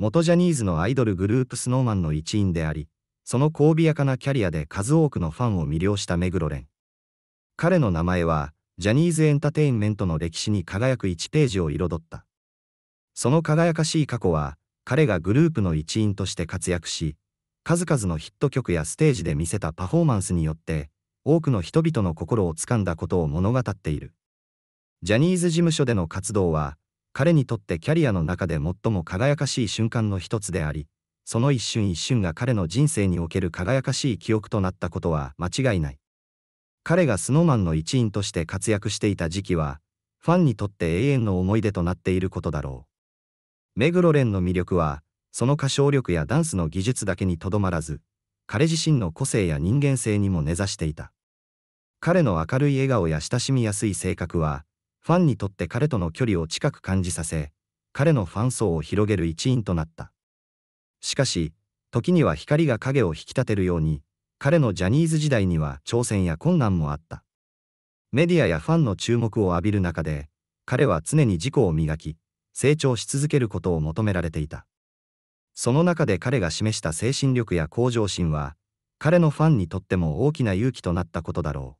元ジャニーズのアイドルグループ snowman の一員であり、その交尾やかなキャリアで数多くのファンを魅了した目黒蓮。彼の名前は、ジャニーズエンタテインメントの歴史に輝く1ページを彩った。その輝かしい過去は、彼がグループの一員として活躍し、数々のヒット曲やステージで見せたパフォーマンスによって、多くの人々の心をつかんだことを物語っている。ジャニーズ事務所での活動は、彼にとってキャリアの中で最も輝かしい瞬間の一つであり、その一瞬一瞬が彼の人生における輝かしい記憶となったことは間違いない。彼がスノーマンの一員として活躍していた時期は、ファンにとって永遠の思い出となっていることだろう。目黒蓮の魅力は、その歌唱力やダンスの技術だけにとどまらず、彼自身の個性や人間性にも根ざしていた。彼の明るい笑顔や親しみやすい性格は、ファンにとって彼との距離を近く感じさせ、彼のファン層を広げる一因となった。しかし、時には光が影を引き立てるように、彼のジャニーズ時代には挑戦や困難もあった。メディアやファンの注目を浴びる中で、彼は常に自己を磨き、成長し続けることを求められていた。その中で彼が示した精神力や向上心は、彼のファンにとっても大きな勇気となったことだろ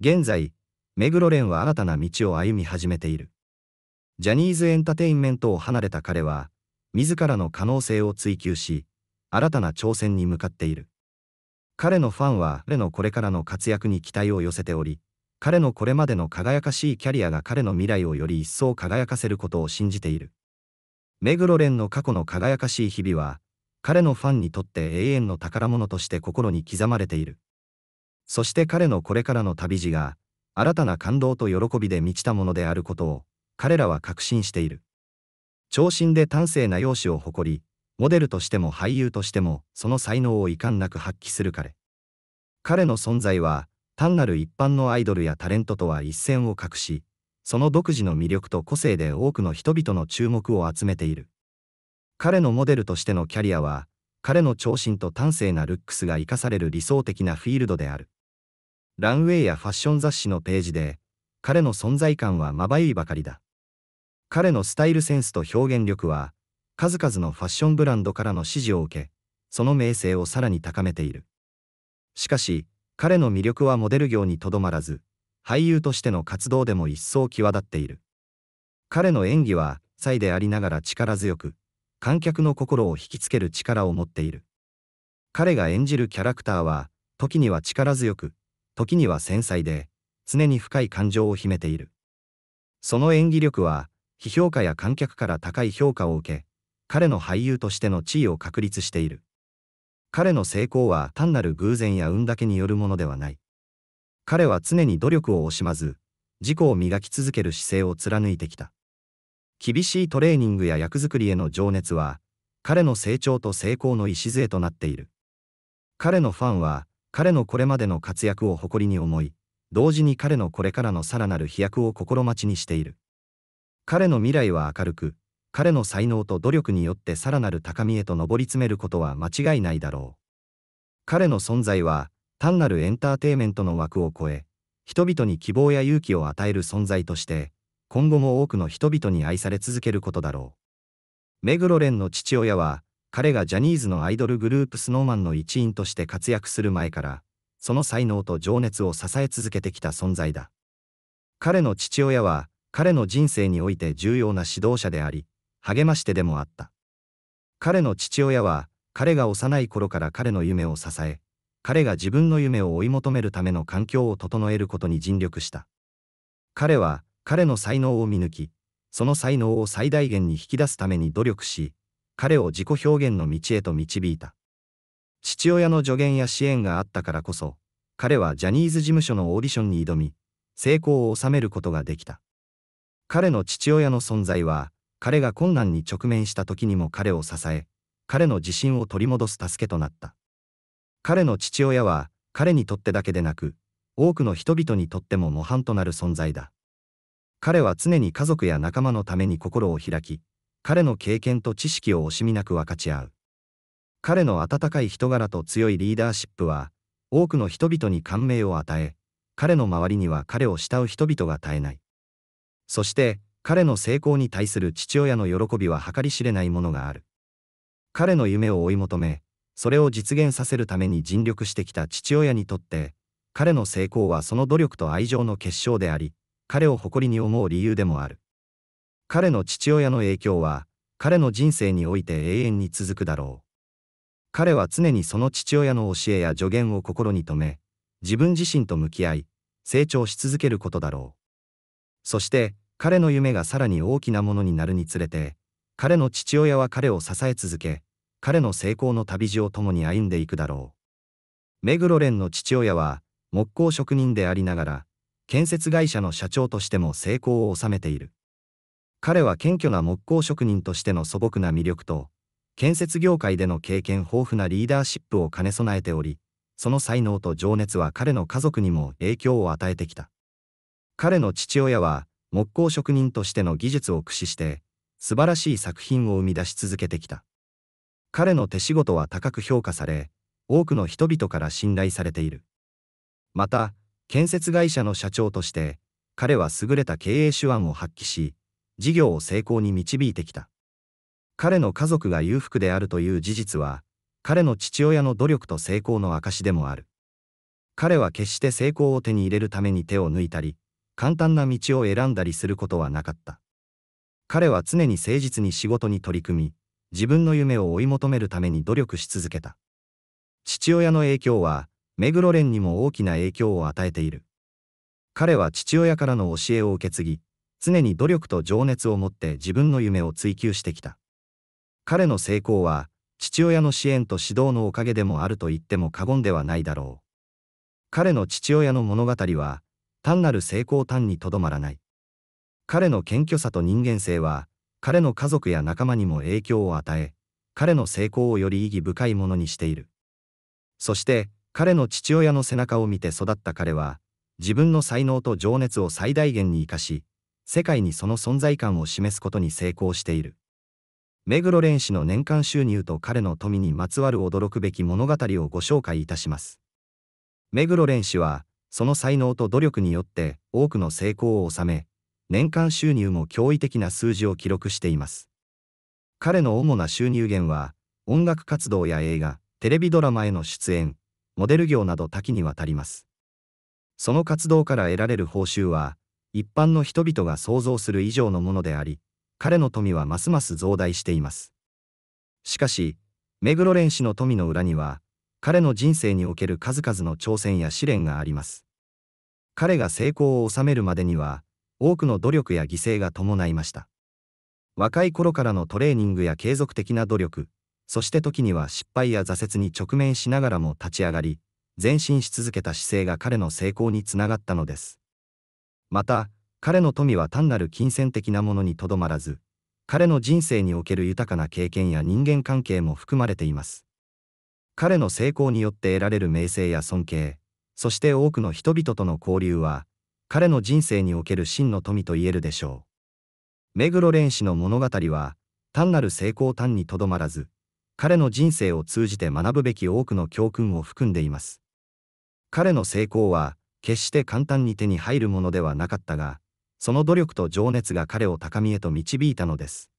う。現在、目黒蓮は新たな道を歩み始めている。ジャニーズエンタテインメントを離れた彼は、自らの可能性を追求し、新たな挑戦に向かっている。彼のファンは彼のこれからの活躍に期待を寄せており、彼のこれまでの輝かしいキャリアが彼の未来をより一層輝かせることを信じている。目黒蓮の過去の輝かしい日々は、彼のファンにとって永遠の宝物として心に刻まれている。そして彼のこれからの旅路が、新たな感動と喜びで満ちたものであることを彼らは確信している長身で端正な容姿を誇りモデルとしても俳優としてもその才能を遺憾なく発揮する彼彼の存在は単なる一般のアイドルやタレントとは一線を画しその独自の魅力と個性で多くの人々の注目を集めている彼のモデルとしてのキャリアは彼の長身と端正なルックスが生かされる理想的なフィールドであるランウェイやファッション雑誌のページで、彼の存在感はまばゆいばかりだ。彼のスタイルセンスと表現力は、数々のファッションブランドからの支持を受け、その名声をさらに高めている。しかし、彼の魅力はモデル業にとどまらず、俳優としての活動でも一層際立っている。彼の演技は、才でありながら力強く、観客の心を引きつける力を持っている。彼が演じるキャラクターは、時には力強く、時には繊細で、常に深い感情を秘めている。その演技力は、批評家や観客から高い評価を受け、彼の俳優としての地位を確立している。彼の成功は単なる偶然や運だけによるものではない。彼は常に努力を惜しまず、自己を磨き続ける姿勢を貫いてきた。厳しいトレーニングや役作りへの情熱は、彼の成長と成功の礎となっている。彼のファンは、彼のこれまでの活躍を誇りに思い、同時に彼のこれからのさらなる飛躍を心待ちにしている。彼の未来は明るく、彼の才能と努力によってさらなる高みへと上り詰めることは間違いないだろう。彼の存在は、単なるエンターテイメントの枠を超え、人々に希望や勇気を与える存在として、今後も多くの人々に愛され続けることだろう。目黒蓮の父親は、彼がジャニーズのアイドルグループ snowman の一員として活躍する前から、その才能と情熱を支え続けてきた存在だ。彼の父親は、彼の人生において重要な指導者であり、励ましてでもあった。彼の父親は、彼が幼い頃から彼の夢を支え、彼が自分の夢を追い求めるための環境を整えることに尽力した。彼は、彼の才能を見抜き、その才能を最大限に引き出すために努力し、彼を自己表現の道へと導いた。父親の助言や支援があったからこそ、彼はジャニーズ事務所のオーディションに挑み、成功を収めることができた。彼の父親の存在は、彼が困難に直面した時にも彼を支え、彼の自信を取り戻す助けとなった。彼の父親は、彼にとってだけでなく、多くの人々にとっても模範となる存在だ。彼は常に家族や仲間のために心を開き、彼の経験と知識を惜しみなく分かち合う。彼の温かい人柄と強いリーダーシップは、多くの人々に感銘を与え、彼の周りには彼を慕う人々が絶えない。そして、彼の成功に対する父親の喜びは計り知れないものがある。彼の夢を追い求め、それを実現させるために尽力してきた父親にとって、彼の成功はその努力と愛情の結晶であり、彼を誇りに思う理由でもある。彼の父親の影響は、彼の人生において永遠に続くだろう。彼は常にその父親の教えや助言を心に留め、自分自身と向き合い、成長し続けることだろう。そして、彼の夢がさらに大きなものになるにつれて、彼の父親は彼を支え続け、彼の成功の旅路を共に歩んでいくだろう。目黒蓮の父親は、木工職人でありながら、建設会社の社長としても成功を収めている。彼は謙虚な木工職人としての素朴な魅力と、建設業界での経験豊富なリーダーシップを兼ね備えており、その才能と情熱は彼の家族にも影響を与えてきた。彼の父親は、木工職人としての技術を駆使して、素晴らしい作品を生み出し続けてきた。彼の手仕事は高く評価され、多くの人々から信頼されている。また、建設会社の社長として、彼は優れた経営手腕を発揮し、事業を成功に導いてきた。彼の家族が裕福であるという事実は、彼の父親の努力と成功の証でもある。彼は決して成功を手に入れるために手を抜いたり、簡単な道を選んだりすることはなかった。彼は常に誠実に仕事に取り組み、自分の夢を追い求めるために努力し続けた。父親の影響は、目黒蓮にも大きな影響を与えている。彼は父親からの教えを受け継ぎ、常に努力と情熱を持って自分の夢を追求してきた。彼の成功は、父親の支援と指導のおかげでもあると言っても過言ではないだろう。彼の父親の物語は、単なる成功単にとどまらない。彼の謙虚さと人間性は、彼の家族や仲間にも影響を与え、彼の成功をより意義深いものにしている。そして、彼の父親の背中を見て育った彼は、自分の才能と情熱を最大限に生かし、世界にその存在感を示すことに成功している。目黒蓮氏の年間収入と彼の富にまつわる驚くべき物語をご紹介いたします。目黒蓮氏は、その才能と努力によって多くの成功を収め、年間収入も驚異的な数字を記録しています。彼の主な収入源は、音楽活動や映画、テレビドラマへの出演、モデル業など多岐にわたります。その活動から得られる報酬は、一般の人々が想像する以上のものであり、彼の富はますます増大しています。しかし、目黒蓮氏の富の裏には、彼の人生における数々の挑戦や試練があります。彼が成功を収めるまでには、多くの努力や犠牲が伴いました。若い頃からのトレーニングや継続的な努力、そして時には失敗や挫折に直面しながらも立ち上がり、前進し続けた姿勢が彼の成功につながったのです。また、彼の富は単なる金銭的なものにとどまらず、彼の人生における豊かな経験や人間関係も含まれています。彼の成功によって得られる名声や尊敬、そして多くの人々との交流は、彼の人生における真の富と言えるでしょう。目黒蓮氏の物語は、単なる成功単にとどまらず、彼の人生を通じて学ぶべき多くの教訓を含んでいます。彼の成功は、決して簡単に手に入るものではなかったが、その努力と情熱が彼を高みへと導いたのです。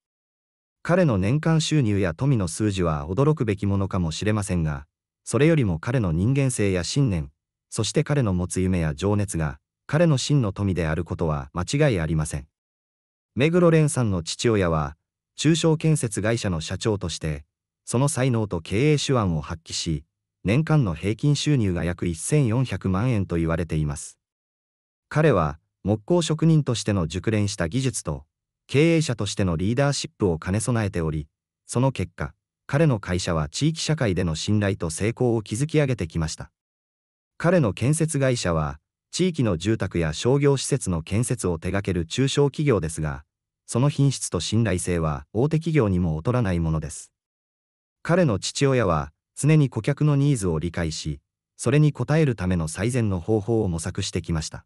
彼の年間収入や富の数字は驚くべきものかもしれませんが、それよりも彼の人間性や信念、そして彼の持つ夢や情熱が、彼の真の富であることは間違いありません。目黒蓮さんの父親は、中小建設会社の社長として、その才能と経営手腕を発揮し、年間の平均収入が約1400万円と言われています。彼は、木工職人としての熟練した技術と、経営者としてのリーダーシップを兼ね備えており、その結果、彼の会社は地域社会での信頼と成功を築き上げてきました。彼の建設会社は、地域の住宅や商業施設の建設を手掛ける中小企業ですが、その品質と信頼性は大手企業にも劣らないものです。彼の父親は、常に顧客のニーズを理解し、それに応えるための最善の方法を模索してきました。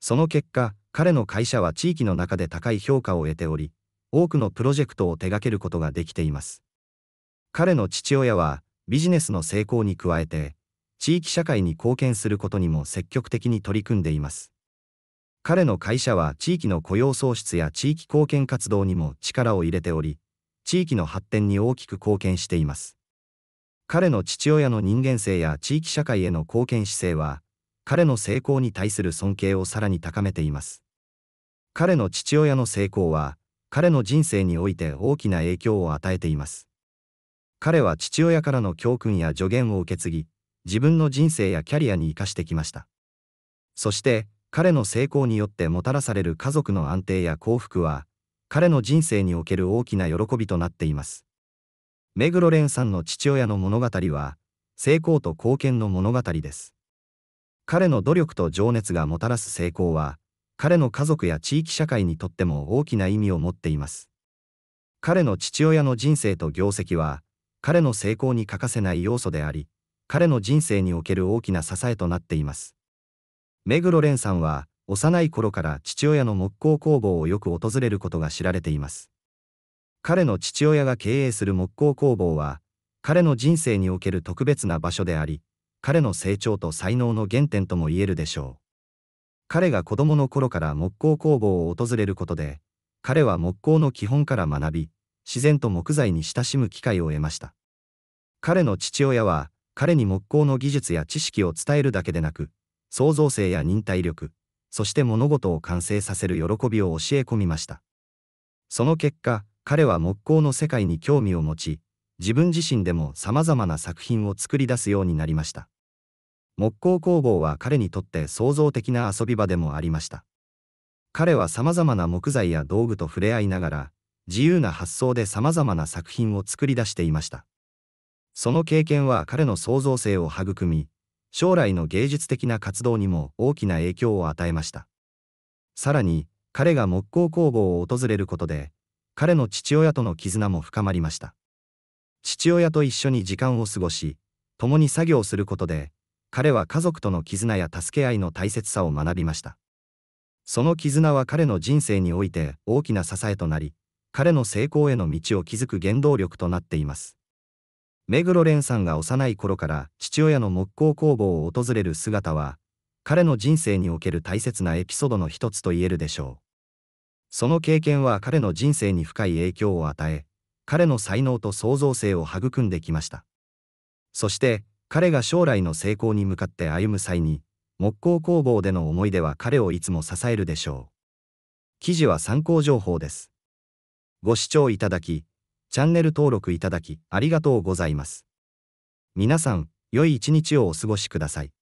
その結果、彼の会社は地域の中で高い評価を得ており、多くのプロジェクトを手掛けることができています。彼の父親は、ビジネスの成功に加えて、地域社会に貢献することにも積極的に取り組んでいます。彼の会社は地域の雇用創出や地域貢献活動にも力を入れており、地域の発展に大きく貢献しています。彼の父親の人間性や地域社会への貢献姿勢は、彼の成功に対する尊敬をさらに高めています。彼の父親の成功は、彼の人生において大きな影響を与えています。彼は父親からの教訓や助言を受け継ぎ、自分の人生やキャリアに生かしてきました。そして、彼の成功によってもたらされる家族の安定や幸福は、彼の人生における大きな喜びとなっています。目黒蓮さんの父親の物語は、成功と貢献の物語です。彼の努力と情熱がもたらす成功は、彼の家族や地域社会にとっても大きな意味を持っています。彼の父親の人生と業績は、彼の成功に欠かせない要素であり、彼の人生における大きな支えとなっています。目黒蓮さんは、幼い頃から父親の木工工房をよく訪れることが知られています。彼の父親が経営する木工工房は、彼の人生における特別な場所であり、彼の成長と才能の原点とも言えるでしょう。彼が子供の頃から木工工房を訪れることで、彼は木工の基本から学び、自然と木材に親しむ機会を得ました。彼の父親は、彼に木工の技術や知識を伝えるだけでなく、創造性や忍耐力、そして物事を完成させる喜びを教え込みました。その結果、彼は木工の世界に興味を持ち、自分自身でも様々な作品を作り出すようになりました。木工工房は彼にとって創造的な遊び場でもありました。彼は様々な木材や道具と触れ合いながら、自由な発想で様々な作品を作り出していました。その経験は彼の創造性を育み、将来の芸術的な活動にも大きな影響を与えました。さらに、彼が木工工房を訪れることで、彼の父親との絆も深まりました。父親と一緒に時間を過ごし、共に作業することで、彼は家族との絆や助け合いの大切さを学びました。その絆は彼の人生において大きな支えとなり、彼の成功への道を築く原動力となっています。目黒蓮さんが幼い頃から父親の木工工房を訪れる姿は、彼の人生における大切なエピソードの一つと言えるでしょう。その経験は彼の人生に深い影響を与え、彼の才能と創造性を育んできました。そして、彼が将来の成功に向かって歩む際に、木工工房での思い出は彼をいつも支えるでしょう。記事は参考情報です。ご視聴いただき、チャンネル登録いただき、ありがとうございます。皆さん、良い一日をお過ごしください。